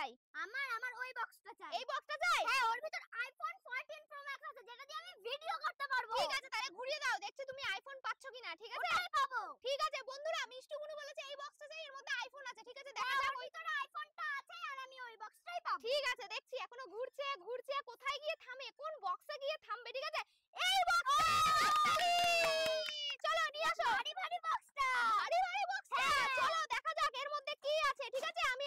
চাই আমার আমার ওই বক্সটা চাই এই বক্সটা চাই হ্যাঁ ওর ভিতর আইফোন 14 প্রো ম্যাক্স আছে যেটা দিয়ে আমি ভিডিও করতে পারবো ঠিক আছে তাহলে ঘুরিয়ে দাও দেখছি তুমি আইফোন পাচ্ছ কিনা ঠিক আছে আমি পাবো ঠিক আছে বন্ধুরা মিষ্টু গুনু বলেছে এই বক্সটা চাই এর মধ্যে আইফোন আছে ঠিক আছে দেখা হ্যাঁ, যাক ওই তোরা আইফোনটা আছে আর আমি ওই বক্সটাই পাবো ঠিক আছে দেখছি এখনো ঘুরছে ঘুরছে কোথায় গিয়ে থামে কোন বক্সে গিয়ে থামবে ঠিক আছে এই বক্সটা চলো নিয়ে আসো ভারী ভারী বক্সটা ভারী ভারী বক্সটা হ্যাঁ। চলো দেখা যাক এর মধ্যে কি আছে ঠিক আছে আমি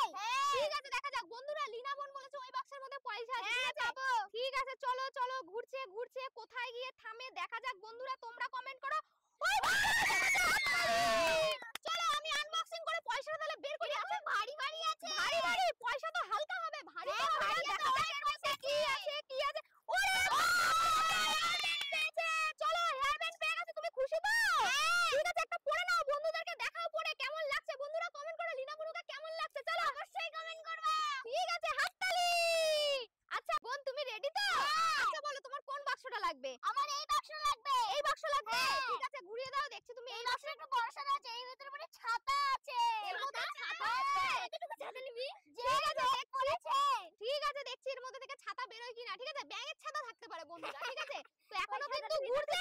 দেখা যাক বন্ধুরা লিনা বোন বলেছে ওই বাক্সের মধ্যে পয়সা আছে হ্যাঁ, ঠিক ঠিক আছে চলো চলো ঘুরছে ঘুরছে কোথায় গিয়ে থামে দেখা যাক বন্ধুরা তোমরা কমেন্ট করো চলো আমি আনবক্সিং করে পয়সা লাগবে আমার এই বাক্স লাগবে এই বাক্স লাগবে হ্যাঁ। ঠিক আছে ঘুরিয়ে দাও দেখছি তুমি এই বাক্সটা একটা বড় সাদা আছে এই ভিতরে মানে ছাতা আছে এর মধ্যে ছাতা আছে এতটুকু ছাতা নিবি ঠিক আছে বলেছে ঠিক আছে দেখছি এর মধ্যে থেকে ছাতা বের হয় কিনা ঠিক আছে ব্যাগের ছাতা থাকতে পারে বন্ধুরা ঠিক আছে তো এখনো কিন্তু ঘুরতে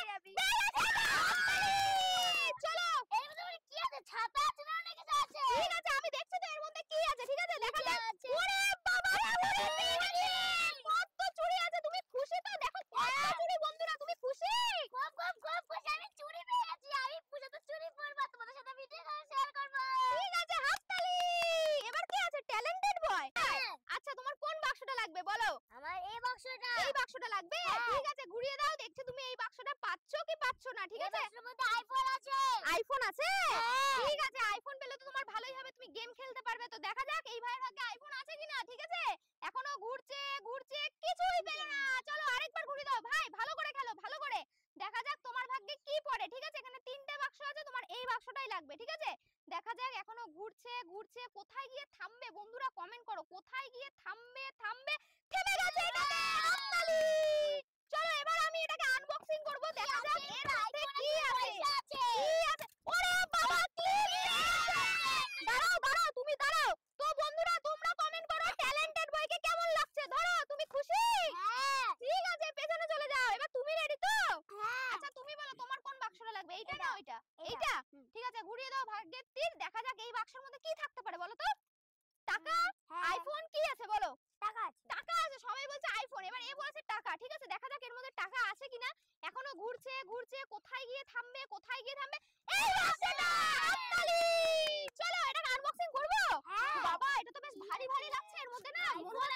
বাক্সটা এই বাক্সটা লাগবে হ্যাঁ। ঠিক আছে ঘুরিয়ে দাও দেখছো তুমি এই বাক্সটা পাচ্ছ কি পাচ্ছ না ঠিক আছে এর মধ্যে আইফোন আছে আইফোন আছে হ্যাঁ। ঠিক আছে আইফোন পেলে তো তোমার ভালোই হবে তুমি গেম খেলতে পারবে তো দেখা যাক এই ভাইয়ের হাতে আইফোন আছে কিনা ঠিক আছে এখনো ঘুরছে ঘুরছে কিছুই পেল না চলো আরেকবার ঘুরিয়ে দাও ভাই ভালো করে খেলো ভালো করে দেখা যাক তোমার ভাগ্যে কি পড়ে ঠিক আছে এখানে তিনটে বাক্স আছে তোমার এই বাক্সটাই লাগবে ঠিক আছে দেখা যাক এখনো ঘুরছে ঘুরছে কোথায় গিয়ে থামবে বন্ধুরা কমেন্ট করো কোথায় গিয়ে থামবে থামবে ওইটা এইটা ঠিক আছে ঘুরিয়ে দাও ভাগ্যের তীর দেখা যাক এই বাক্সের মধ্যে কি থাকতে পারে বলো তো টাকা আইফোন হ্যাঁ, হ্যাঁ। কি আছে বলো টাকা আছে টাকা আছে সবাই বলছে আইফোন এবার এ বলেছে টাকা ঠিক আছে দেখা যাক এর মধ্যে টাকা আছে কিনা এখনো ঘুরছে ঘুরছে কোথায় গিয়ে থামবে কোথায় গিয়ে থামবে এই বাক্সটা চলো এটা আনবক্সিং করব বাবা এটা তো বেশ ভারী ভারী লাগছে এর মধ্যে না